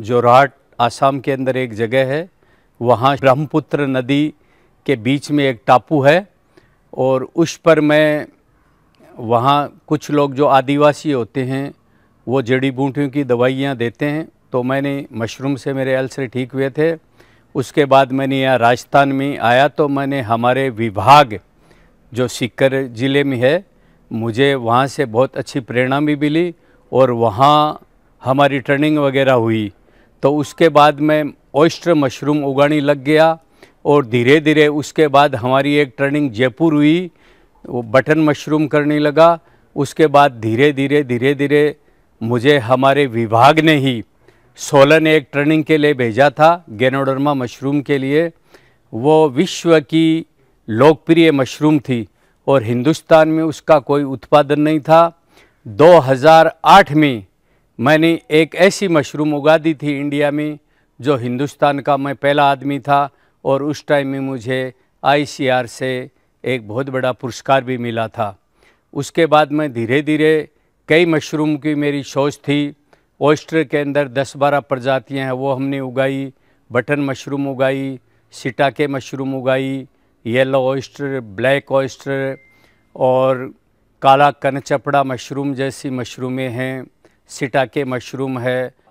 जोरहाट आसाम के अंदर एक जगह है वहाँ ब्रह्मपुत्र नदी के बीच में एक टापू है और उस पर मैं वहाँ कुछ लोग जो आदिवासी होते हैं वो जड़ी बूटियों की दवाइयाँ देते हैं तो मैंने मशरूम से मेरे अल्सर ठीक हुए थे उसके बाद मैंने यहाँ राजस्थान में आया तो मैंने हमारे विभाग जो सीकर ज़िले में है मुझे वहाँ से बहुत अच्छी प्रेरणा भी मिली और वहाँ हमारी ट्रेनिंग वगैरह हुई तो उसके बाद में ऑयस्टर मशरूम उगाने लग गया और धीरे धीरे उसके बाद हमारी एक ट्रेनिंग जयपुर हुई वो बटन मशरूम करने लगा उसके बाद धीरे धीरे धीरे धीरे मुझे हमारे विभाग ने ही सोलन एक ट्रेनिंग के लिए भेजा था गेनोडर्मा मशरूम के लिए वो विश्व की लोकप्रिय मशरूम थी और हिंदुस्तान में उसका कोई उत्पादन नहीं था 2008 में मैंने एक ऐसी मशरूम उगा दी थी इंडिया में जो हिंदुस्तान का मैं पहला आदमी था और उस टाइम में मुझे आईसीआर से एक बहुत बड़ा पुरस्कार भी मिला था उसके बाद मैं धीरे धीरे कई मशरूम की मेरी सोच थी ऑस्टर के अंदर दस बारह प्रजातियाँ हैं वो हमने उगाई बटन मशरूम उगाई सिटाके के मशरूम उगाई येलो ऑयस्टर ब्लैक ऑयस्टर और काला कनचपड़ा मशरूम जैसी मशरूमें हैं सिटा के मशरूम है